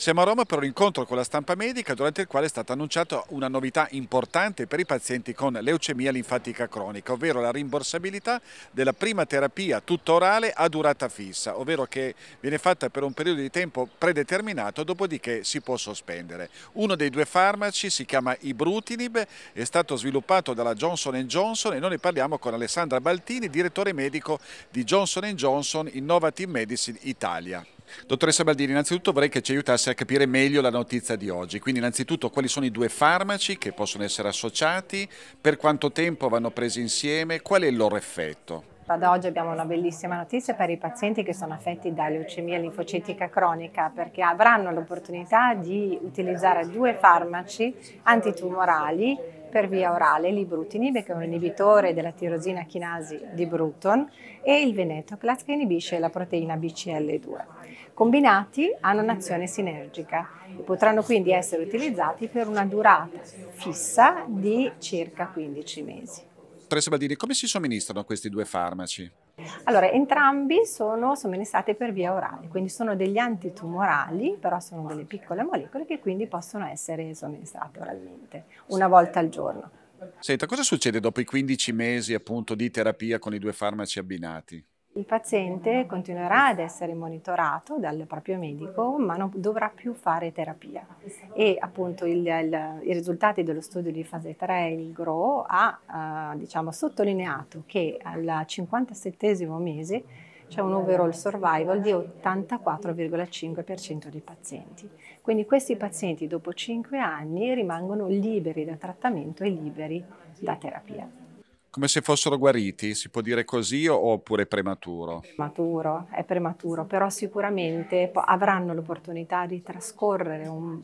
Siamo a Roma per un incontro con la stampa medica durante il quale è stata annunciata una novità importante per i pazienti con leucemia linfatica cronica, ovvero la rimborsabilità della prima terapia tutta orale a durata fissa, ovvero che viene fatta per un periodo di tempo predeterminato, dopodiché si può sospendere. Uno dei due farmaci si chiama Ibrutinib, è stato sviluppato dalla Johnson Johnson e noi ne parliamo con Alessandra Baltini, direttore medico di Johnson Johnson Innovative Medicine Italia. Dottoressa Baldini, innanzitutto vorrei che ci aiutasse a capire meglio la notizia di oggi, quindi innanzitutto quali sono i due farmaci che possono essere associati, per quanto tempo vanno presi insieme, qual è il loro effetto? ad oggi abbiamo una bellissima notizia per i pazienti che sono affetti da leucemia linfocitica cronica perché avranno l'opportunità di utilizzare due farmaci antitumorali per via orale, l'ibrutinib che è un inibitore della tirosina chinasi di Bruton e il venetoclax che inibisce la proteina BCL2. Combinati hanno un'azione sinergica e potranno quindi essere utilizzati per una durata fissa di circa 15 mesi. Dottoressa Baldini, come si somministrano questi due farmaci? Allora, entrambi sono somministrati per via orale, quindi sono degli antitumorali, però sono delle piccole molecole che quindi possono essere somministrate oralmente, una volta al giorno. Senta, cosa succede dopo i 15 mesi appunto, di terapia con i due farmaci abbinati? Il paziente continuerà ad essere monitorato dal proprio medico, ma non dovrà più fare terapia. E appunto il, il, i risultati dello studio di fase 3, il GRO, ha eh, diciamo, sottolineato che al 57 mese c'è un overall survival di 84,5% dei pazienti. Quindi questi pazienti dopo 5 anni rimangono liberi da trattamento e liberi da terapia come se fossero guariti, si può dire così oppure prematuro? È prematuro, è prematuro, però sicuramente avranno l'opportunità di trascorrere un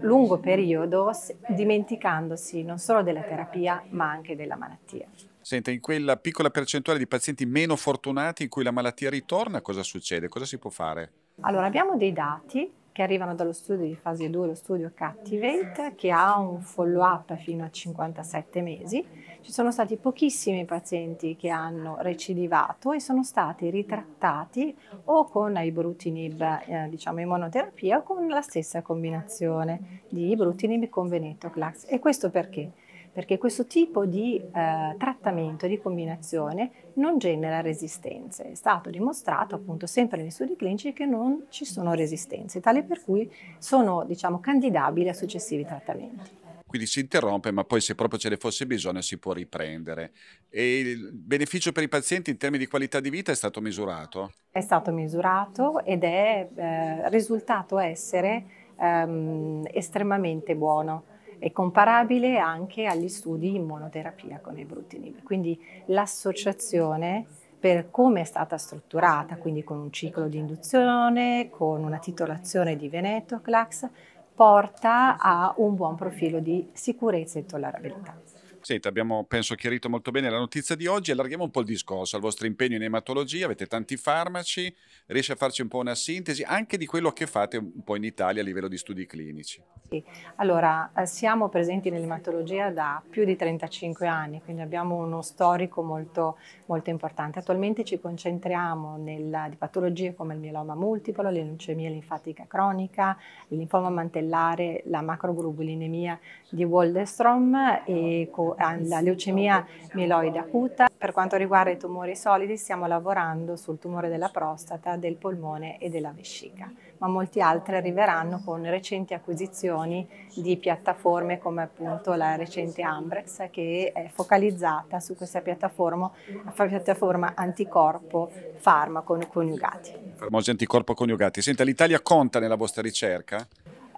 lungo periodo dimenticandosi non solo della terapia ma anche della malattia. Senta, in quella piccola percentuale di pazienti meno fortunati in cui la malattia ritorna, cosa succede? Cosa si può fare? Allora, abbiamo dei dati che arrivano dallo studio di fase 2, lo studio Captivate, che ha un follow up fino a 57 mesi. Ci sono stati pochissimi pazienti che hanno recidivato e sono stati ritrattati o con ibrutinib, eh, diciamo in monoterapia, o con la stessa combinazione di ibrutinib con venetoclax. E questo perché? perché questo tipo di eh, trattamento, di combinazione, non genera resistenze. È stato dimostrato appunto sempre negli studi clinici che non ci sono resistenze, tale per cui sono diciamo, candidabili a successivi trattamenti quindi si interrompe, ma poi se proprio ce ne fosse bisogno si può riprendere. E il beneficio per i pazienti in termini di qualità di vita è stato misurato? È stato misurato ed è eh, risultato essere ehm, estremamente buono. È comparabile anche agli studi in monoterapia con ebrutinib. Quindi l'associazione per come è stata strutturata, quindi con un ciclo di induzione, con una titolazione di venetoclax, porta a un buon profilo di sicurezza e tollerabilità. Senta, abbiamo penso chiarito molto bene la notizia di oggi, allarghiamo un po' il discorso al vostro impegno in ematologia, avete tanti farmaci, riesce a farci un po' una sintesi anche di quello che fate un po' in Italia a livello di studi clinici? Sì, allora eh, siamo presenti nell'ematologia da più di 35 anni, quindi abbiamo uno storico molto, molto importante. Attualmente ci concentriamo nella, di patologie come il mieloma multiplo, la leucemia linfatica cronica, il linfoma mantellare, la macroglobulinemia di Waldenstrom e, alla leucemia mieloide acuta. Per quanto riguarda i tumori solidi stiamo lavorando sul tumore della prostata, del polmone e della vescica, ma molti altri arriveranno con recenti acquisizioni di piattaforme come appunto la recente Ambrex che è focalizzata su questa piattaforma, piattaforma anticorpo farmaco coniugati. Famosi anticorpo coniugati. Senta, l'Italia conta nella vostra ricerca?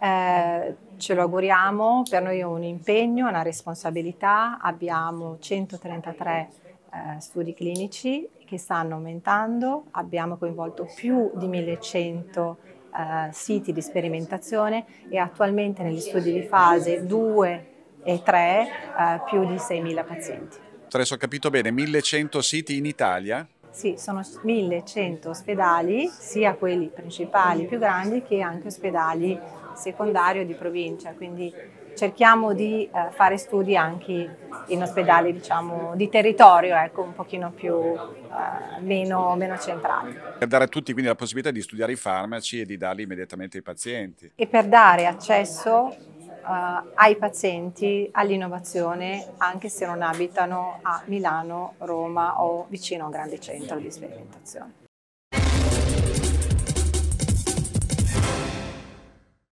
Eh, ce lo auguriamo, per noi è un impegno, una responsabilità, abbiamo 133 eh, studi clinici che stanno aumentando, abbiamo coinvolto più di 1100 eh, siti di sperimentazione e attualmente negli studi di fase 2 e 3 eh, più di 6.000 pazienti. Adesso ho capito bene, 1100 siti in Italia? Sì, sono 1100 ospedali, sia quelli principali più grandi che anche ospedali secondario di provincia, quindi cerchiamo di eh, fare studi anche in ospedali diciamo, di territorio, ecco, un pochino più, eh, meno, meno centrali. Per dare a tutti quindi la possibilità di studiare i farmaci e di darli immediatamente ai pazienti. E per dare accesso Uh, ai pazienti all'innovazione anche se non abitano a Milano, Roma o vicino a un grande centro di sperimentazione.